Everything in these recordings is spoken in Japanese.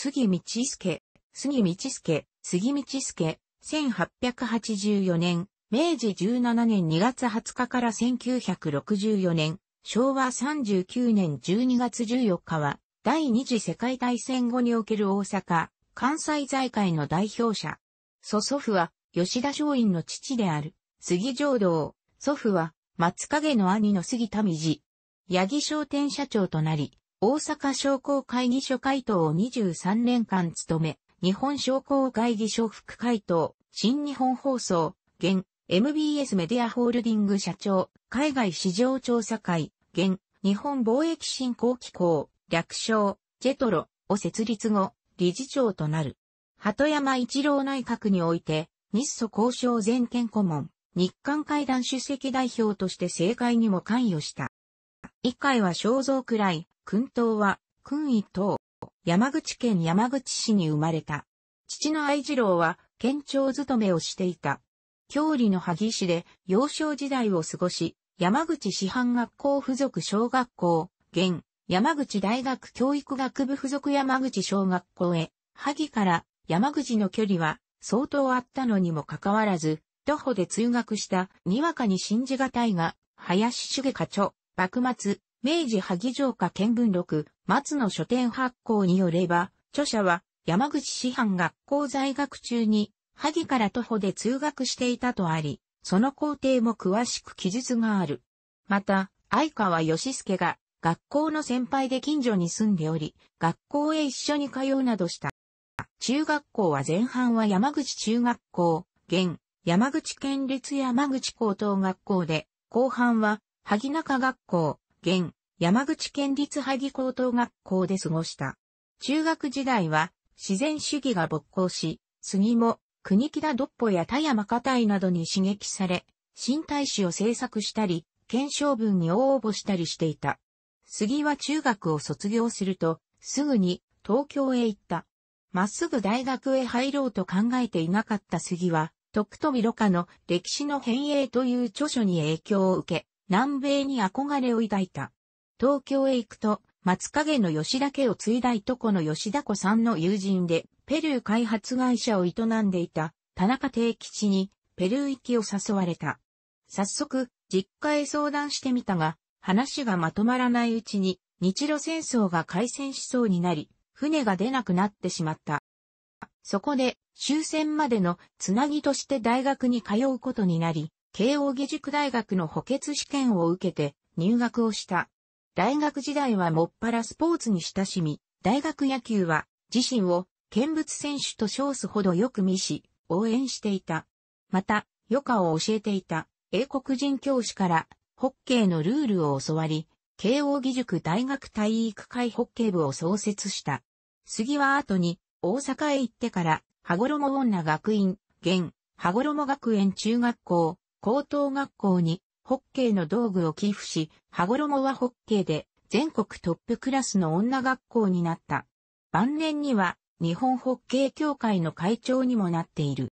杉道介、杉道介、杉道介、1884年、明治17年2月20日から1964年、昭和39年12月14日は、第二次世界大戦後における大阪、関西財界の代表者。祖祖父は、吉田松陰の父である、杉浄道。祖父は、松影の兄の杉田道、八木商店社長となり、大阪商工会議所会頭を23年間務め、日本商工会議所副会頭、新日本放送、現、MBS メディアホールディング社長、海外市場調査会、現、日本貿易振興機構、略称、ジェトロを設立後、理事長となる。鳩山一郎内閣において、日ソ交渉全権顧問、日韓会談出席代表として政界にも関与した。一階は肖像くらい、君頭は、君一等。山口県山口市に生まれた。父の愛次郎は、県庁勤めをしていた。郷里の萩市で、幼少時代を過ごし、山口師範学校附属小学校、現、山口大学教育学部附属山口小学校へ、萩から山口の距離は相当あったのにもかかわらず、徒歩で通学したにわかに信じがたいが、林家課長、幕末、明治萩城下見聞録、松の書店発行によれば、著者は山口師範学校在学中に、萩から徒歩で通学していたとあり、その工程も詳しく記述がある。また、相川義介が学校の先輩で近所に住んでおり、学校へ一緒に通うなどした。中学校は前半は山口中学校、現、山口県立山口高等学校で、後半は萩中学校、現、山口県立萩高等学校で過ごした。中学時代は、自然主義が勃興し、杉も、国木田独歩や田山家台などに刺激され、新大使を制作したり、検証文に応募したりしていた。杉は中学を卒業すると、すぐに東京へ行った。まっすぐ大学へ入ろうと考えていなかった杉は、徳富ろ過の歴史の変栄という著書に影響を受け、南米に憧れを抱いた。東京へ行くと、松影の吉田家を継いだいとこの吉田子さんの友人で、ペルー開発会社を営んでいた田中定吉に、ペルー行きを誘われた。早速、実家へ相談してみたが、話がまとまらないうちに、日露戦争が開戦しそうになり、船が出なくなってしまった。そこで、終戦までのつなぎとして大学に通うことになり、慶応義塾大学の補欠試験を受けて入学をした。大学時代はもっぱらスポーツに親しみ、大学野球は自身を見物選手と称すほどよく見し、応援していた。また、余暇を教えていた英国人教師からホッケーのルールを教わり、慶応義塾大学体育会ホッケー部を創設した。杉は後に大阪へ行ってから、羽衣女学院、現、羽衣学園中学校、高等学校にホッケーの道具を寄付し、羽衣はホッケーで全国トップクラスの女学校になった。晩年には日本ホッケー協会の会長にもなっている。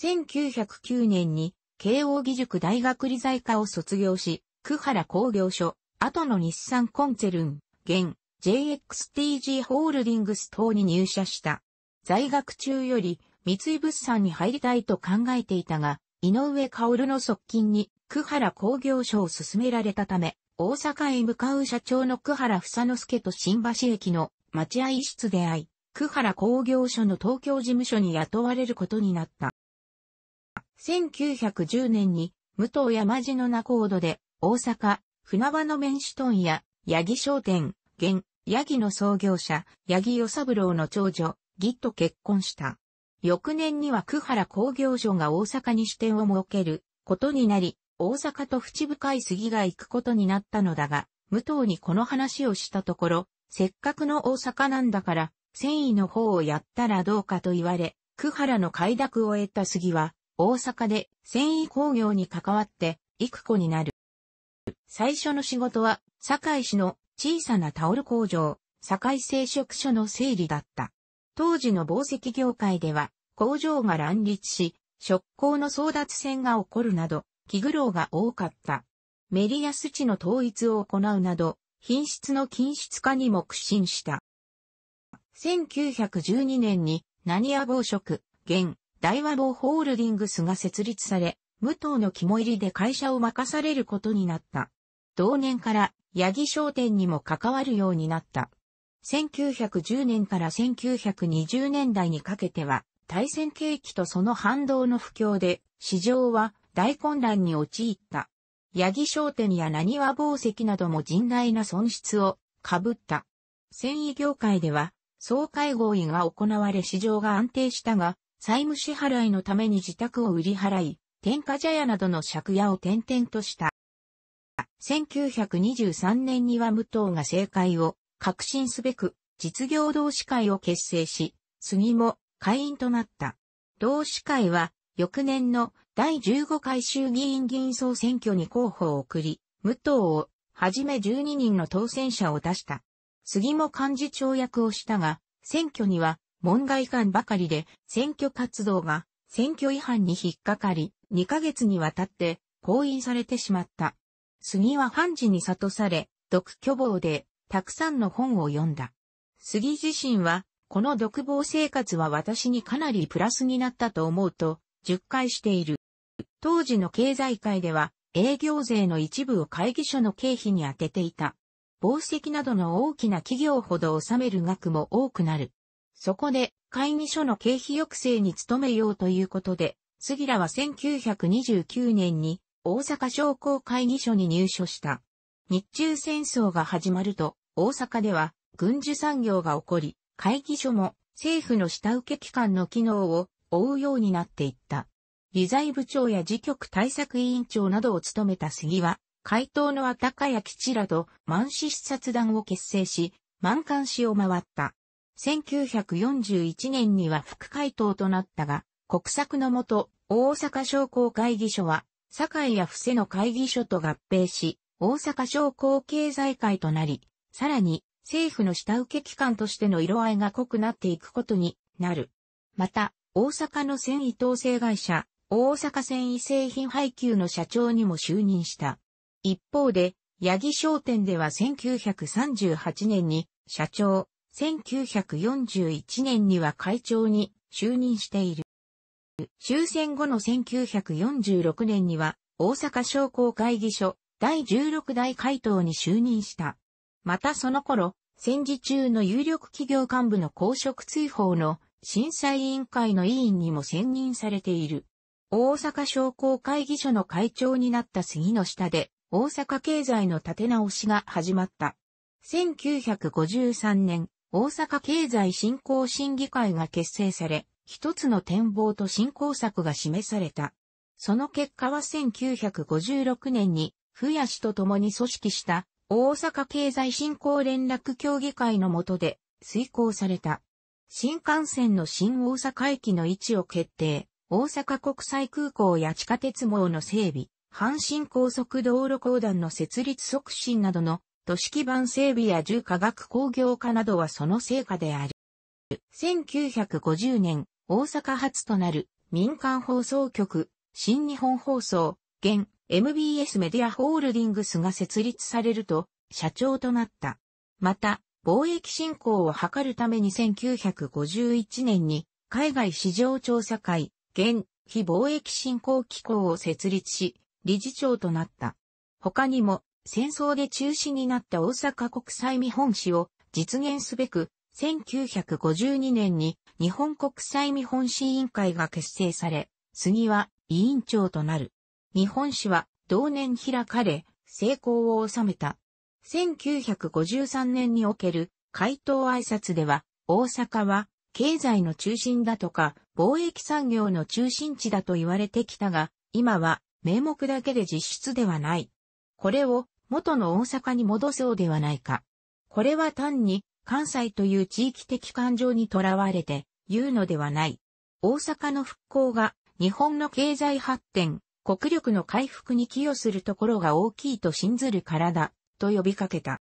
1909年に慶応義塾大学理財科を卒業し、久原工業所、後の日産コンツェルン、現 JXTG ホールディングス等に入社した。在学中より三井物産に入りたいと考えていたが、井上薫の側近に、久原工業所を進められたため、大阪へ向かう社長の久原房之助と新橋駅の待合室で会い、久原工業所の東京事務所に雇われることになった。1910年に、武藤山地の仲人で、大阪、船場の面主ンや、八木商店、現、八木の創業者、八木与三郎の長女、ギと結婚した。翌年には久原工業所が大阪に支店を設けることになり、大阪と淵深い杉が行くことになったのだが、武藤にこの話をしたところ、せっかくの大阪なんだから、繊維の方をやったらどうかと言われ、久原の快諾を得た杉は、大阪で繊維工業に関わって、幾子になる。最初の仕事は、堺市の小さなタオル工場、堺製食所の整理だった。当時の宝石業界では、工場が乱立し、職工の争奪戦が起こるなど、気苦労が多かった。メリアス地の統一を行うなど、品質の均質化にも苦心した。1912年に、何屋暴食、現、大和防ホールディングスが設立され、武藤の肝入りで会社を任されることになった。同年から、八木商店にも関わるようになった。1910年から1920年代にかけては、対戦景気とその反動の不況で、市場は大混乱に陥った。八木商店や何は宝石なども甚大な損失を被った。繊維業界では、総会合意が行われ市場が安定したが、債務支払いのために自宅を売り払い、天下茶屋などの借家を転々とした。1923年には武藤が政界を革新すべく実業同志会を結成し、杉も会員となった。同志会は翌年の第15回衆議院議員総選挙に候補を送り、武藤をはじめ12人の当選者を出した。杉も幹事長役をしたが、選挙には門外感ばかりで選挙活動が選挙違反に引っかかり、2ヶ月にわたって行為されてしまった。杉は判事に諭され、独居房でたくさんの本を読んだ。杉自身は、この独房生活は私にかなりプラスになったと思うと、述回している。当時の経済界では、営業税の一部を会議所の経費に充てていた。宝石などの大きな企業ほど納める額も多くなる。そこで、会議所の経費抑制に努めようということで、杉良は1929年に大阪商工会議所に入所した。日中戦争が始まると、大阪では軍需産業が起こり、会議所も政府の下請け機関の機能を追うようになっていった。理財部長や事局対策委員長などを務めた杉は、回答のあたかや吉らと満死視察団を結成し、満館市を回った。1941年には副回答となったが、国策のもと、大阪商工会議所は、堺や伏せの会議所と合併し、大阪商工経済会となり、さらに、政府の下請け機関としての色合いが濃くなっていくことになる。また、大阪の繊維統制会社、大阪繊維製品配給の社長にも就任した。一方で、八木商店では1938年に社長、1941年には会長に就任している。終戦後の1946年には大阪商工会議所第16代会頭に就任した。またその頃、戦時中の有力企業幹部の公職追放の審査委員会の委員にも選任されている。大阪商工会議所の会長になった杉の下で、大阪経済の立て直しが始まった。1953年、大阪経済振興審議会が結成され、一つの展望と振興策が示された。その結果は1956年に、ふやしと共に組織した大阪経済振興連絡協議会の下で遂行された。新幹線の新大阪駅の位置を決定、大阪国際空港や地下鉄網の整備、阪神高速道路公団の設立促進などの都市基盤整備や重化学工業化などはその成果である。1950年、大阪発となる民間放送局、新日本放送、現 MBS メディアホールディングスが設立されると、社長となった。また、貿易振興を図るために1951年に、海外市場調査会、現、非貿易振興機構を設立し、理事長となった。他にも、戦争で中止になった大阪国際見本市を実現すべく、1952年に日本国際見本市委員会が結成され、杉は委員長となる。日本史は同年開かれ、成功を収めた。1953年における回答挨拶では、大阪は経済の中心だとか、貿易産業の中心地だと言われてきたが、今は名目だけで実質ではない。これを元の大阪に戻そうではないか。これは単に関西という地域的感情にとらわれて言うのではない。大阪の復興が日本の経済発展、国力の回復に寄与するところが大きいと信ずる体、と呼びかけた。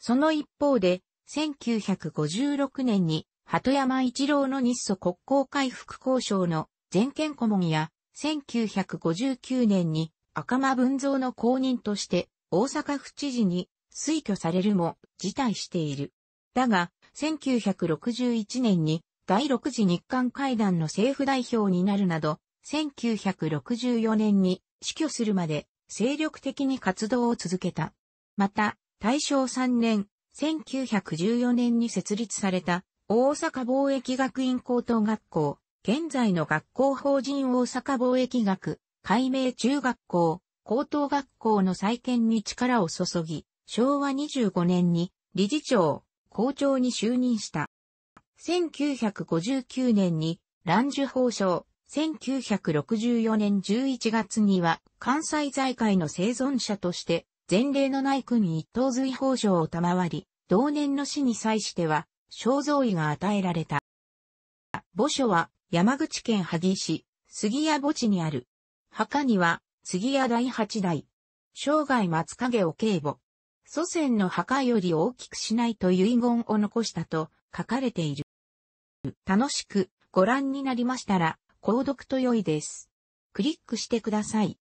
その一方で、1956年に、鳩山一郎の日ソ国交回復交渉の全権顧問や、1959年に赤間文蔵の公認として大阪府知事に推挙されるも辞退している。だが、1961年に第6次日韓会談の政府代表になるなど、1964年に死去するまで精力的に活動を続けた。また、大正3年、1914年に設立された大阪貿易学院高等学校、現在の学校法人大阪貿易学、改名中学校、高等学校の再建に力を注ぎ、昭和25年に理事長、校長に就任した。1959年に蘭樹法省、1964年11月には関西財界の生存者として前例のない国一等随法賞を賜り、同年の死に際しては肖像位が与えられた。墓所は山口県萩市杉谷墓地にある。墓には杉谷第八代。生涯松影を警母。祖先の墓より大きくしないと遺言を残したと書かれている。楽しくご覧になりましたら、購読と良いです。クリックしてください。